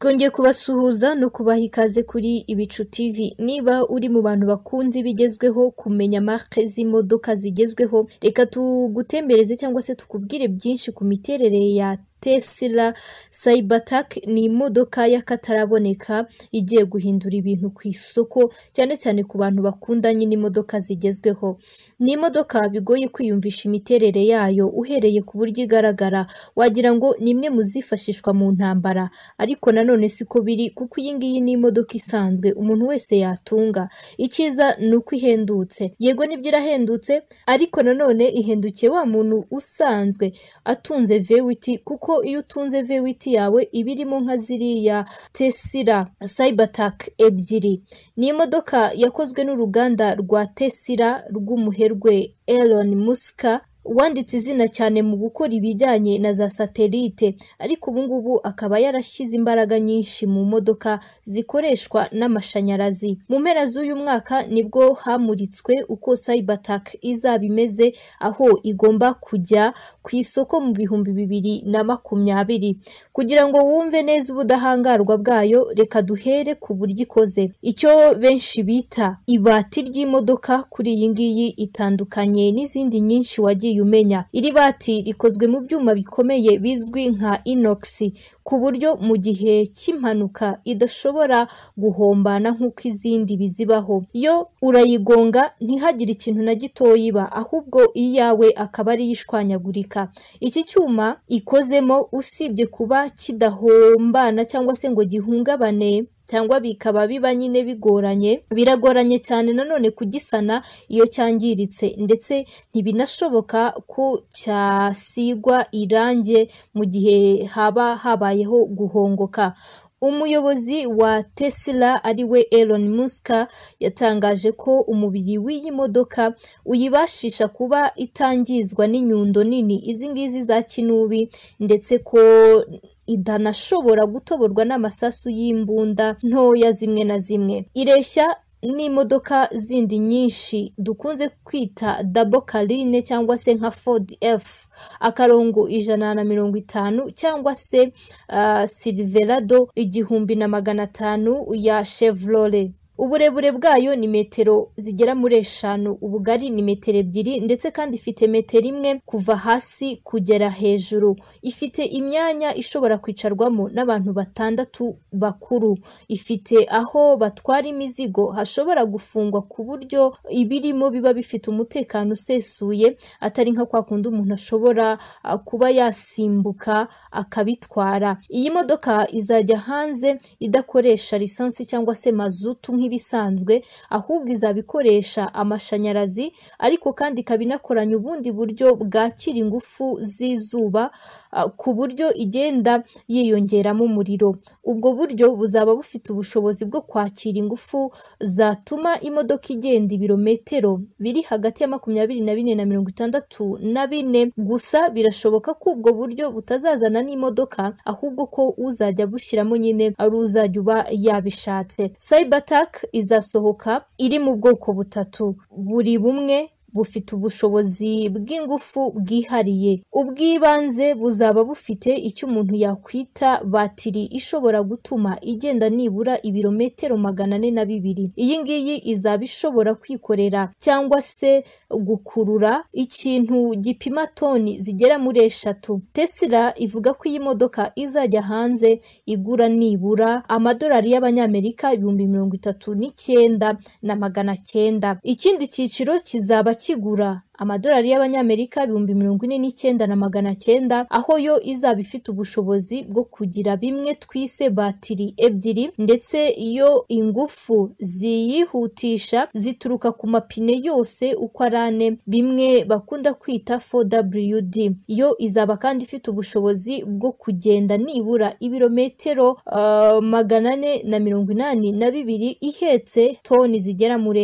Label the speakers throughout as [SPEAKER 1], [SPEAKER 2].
[SPEAKER 1] twongeye kubasuhuza no kubaha ikaze kuri ibicu tv niba uri mu bantu bakunze ibigezweho kumenya marike z'imodoka zigezweho reka tugutembereze cyangwa se tukubwire byinshi ku miterere ya Tesla Cybertruck ni imodoka y'akataraboneka igiye guhindura ibintu ku isoko cyane cyane ku bantu bakundanye n'imodoka zigezweho, ni imodoka bigoye kwiyumvisha imiterere yayo uhereye ku buryo igaragara wagira ngo ni imwe mu zifashishwa mu ntambara ariko nanone ko biri kuko iyi ngiyi ni imodoka isanzwe umuntu wese yatunga, icyiza ni uko ihendutse, yego nibyo irahendutse ariko nanone ihendukiye wa muntu usanzwe atunze vewiti kuko kuko iyo utunze vewiti yawe iba irimo nka ziriya tesira sayibatake ebyiri ni imodoka yakozwe n'uruganda rwa tesira rw'umuherwe elon musika wanditse izina cyane mu gukora ibijyanye na za satelite ariko ubu ngubu akaba yarashyize imbaraga nyinshi mu modoka zikoreshwa n'amashanyarazi mu mpera z'uyu mwaka nibwo hamuritswe uko cybertack izaba imeze aho igomba kujya ku isoko mu bihumbi bibiri na makumyabiri kugira ngo wumve neza ubudahangarwa bwayo reka duhere ku buryo ikoze icyo benshi bita ibati ry'imodoka kuri iyi ngiyi itandukanye n'izindi nyinshi wagiye utayumenya iri bati rikozwe mu byuma bikomeye bizwi nka inokisi ku buryo mu gihe cy'impanuka idashobora guhombana nk'uko izindi bizibaho yo urayigonga ntihagire ikintu na iba ahubwo iyawe akaba ari ishwanyagurika iki cyuma ikozemo usibye kuba kidahombana cyangwa se ngo gihungabane cyangwa bikaba biba nyine bigoranye biragoranye cyane nanone kugisana iyo cyangiritse ndetse ntibinashoboka ko cyasigwa irangi mu gihe haba habayeho guhongoka umuyobozi wa tesla we Elon Musk yatangaje ko umubiri w'iyi modoka uyibashisha kuba itangizwa n'inyundo nini izi ngizi za kinubi ndetse ko idanashobora gutoborwa n'amasasu y'imbunda ntoya zimwe na zimwe ireshya n'imodoka zindi nyinshi dukunze kwita dabo cyangwa se nka fodi efu akarongo ijana na mirongo itanu cyangwa se ah, siliverado igihumbi na magana atanu ya chevrole uburebure bwayo ni metero zigera muri eshanu ubugari ni metero ebyiri ndetse kandi ifite metero imwe kuva hasi kugera hejuru ifite imyanya ishobora kwicarwamo n'abantu batandatu bakuru ifite aho batwara imizigo hashobora gufungwa ku buryo ibirimo biba bifite umutekano usesuye atari nka kwa kundi umuntu ashobora kuba yasimbuka akabitwara iyi modoka izajya hanze idakoresha lisansi cyangwa se mazutu nk'i nk'ibisanzwe ahubwo izabikoresha amashanyarazi ariko kandi ikaba inakoranye ubundi buryo bwakira ingufu z'izuba ah, ku buryo igenda yiyongeramo umuriro ubwo buryo buzaba bufite ubushobozi bwo kwakira ingufu zatuma imodoka igenda ibirometero biri hagati ya makumyabiri na bine na mirongo itandatu na bine gusa birashoboka ko ubwo buryo butazazana n'imodoka ahubwo ko uzajya bushyiramo nyine ari uzajya uba yabishatse cyber attack izasohoka iri mu bwoko butatu buri bumwe bufite ubushobozi bw'ingufu bwihariye ubw'ibanze buzaba bufite icyo umuntu yakwita batiri ishobora gutuma igenda nibura ibirometero magana ane na bibiri iyi ngiyi izaba ishobora kwikorera cyangwa se gukurura ikintu gipima toni zigera muri eshatu tesla ivuga ko iyi modoka izajya hanze igura nibura amadolari y'abanyamerika ibihumbi mirongo itatu n'icyenda na magana cyenda ikindi cyiciro kizaba chigura amadolari y'abanyamerika ibihumbi mirongo ine n'icyenda na magana cyenda aho yo izaba ifite ubushobozi bwo kugira bimwe twise batiri ebyiri ndetse iyo ingufu ziyihutisha zituruka ku mapine yose uko ari ane bimwe bakunda kwita 4 yo izaba kandi ifite ubushobozi bwo kugenda nibura ibirometero uh, magana ane na mirongo inani na bibiri ihetse toni zigera muri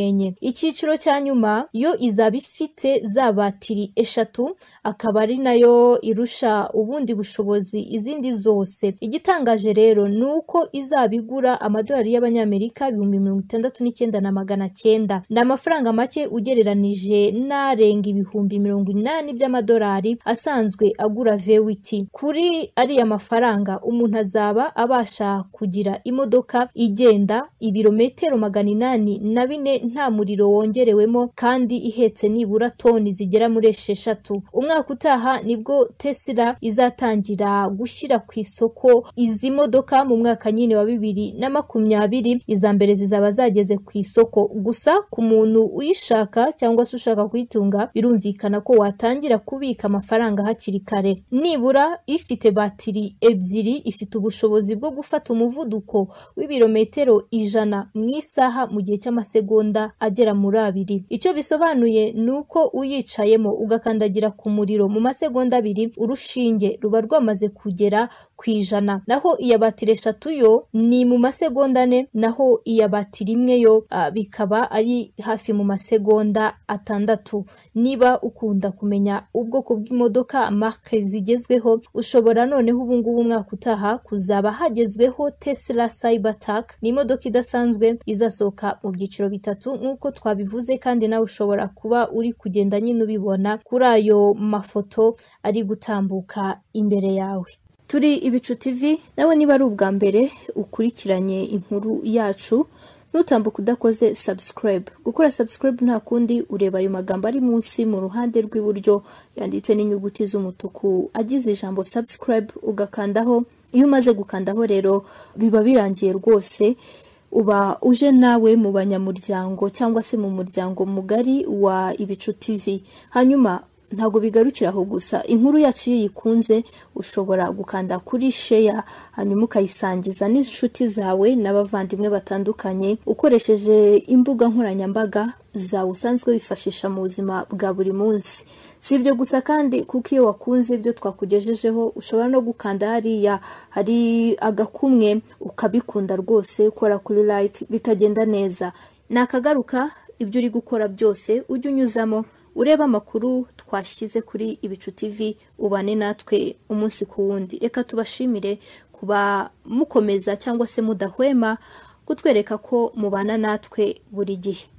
[SPEAKER 1] icyiciro cya nyuma yo izaba ifite za batiri eshatu akaba ari nayo irusha ubundi bushobozi izindi zose igitangaje rero ni uko izaba igura amadolari y'abanyamerika ibihumbi mirongo itandatu n'icyenda na magana cyenda ni amafaranga make ugereranije n'arenga ibihumbi mirongo inani by'amadolari asanzwe agura vewiti kuri ariya mafaranga umuntu azaba abasha kugira imodoka igenda ibirometero magana inani na bine nta muriro wongerewemo kandi ihetse nibura toni tawuni zigera muri esheshatu umwaka utaha nibwo tesla izatangira gushyira ku isoko izi modoka mu mwaka nyine wa bibiri na makumyabiri iza mbere zizaba zageze ku isoko gusa ku muntu uyishaka cyangwa se ushaka kuyitunga birumvikana ko watangira kubika amafaranga hakiri kare nibura ifite batiri ebyiri ifite ubushobozi bwo gufata umuvuduko w'ibirometero ijana mu isaha mu gihe cy'amasegonda agera muri abiri icyo bisobanuye ni uko uyicayemo ugakandagira ku muriro mu masegonda abiri urushinge ruba rwamaze kugera ku ijana naho iya batiri eshatu yo ni mu masegonda ane naho iya batiri imwe yo bikaba ari hafi mu masegonda atandatu niba ukunda kumenya ubwoko bw'imodoka marke zigezweho ushobora noneho ubungubu umwaka utaha kuzaba hagezweho tesla cybertruck ni imodoka idasanzwe izasohoka mu byiciro bitatu nk'uko twabivuze kandi nawe ushobora kuba uri kugenda ugenda nyine ubibona kuri ayo mafoto ari gutambuka imbere yawe turi ibicu tv nawe niba ari ubwa mbere ukurikiranye inkuru yacu nutambuka udakoze subscribe gukora subscribe nta kundi ureba ayo magambo ari munsi mu ruhande rw'iburyo yanditse n'inyuguti z'umutuku agize ijambo subscribe ugakandaho iyo umaze gukandaho rero biba birangiye rwose uba uje nawe mu banyamuryango cyangwa se mu muryango mugari wa ibicu tv hanyuma ntabwo bigarukira aho gusa inkuru yacu iyo uyikunze ushobora gukanda kuri sheya hanyuma ukayisangiza n'inshuti zawe n'abavandimwe batandukanye ukoresheje imbuga nkoranyambaga zawe usanzwe wifashisha mu buzima bwa buri munsi si ibyo gusa kandi kuko iyo wakunze ibyo twakugejejeho ushobora no gukanda hariya hari agakumwe ukabikunda rwose ukora kuri layiti bitagenda neza nakagaruka ibyo uri gukora byose ujye unyuzamo ureba amakuru twashyize kuri ibicu TV ubane natwe umunsi ku wundi reka tubashimire kuba mukomeza cyangwa se mudahwema kutwereka ko mubana natwe buri gihe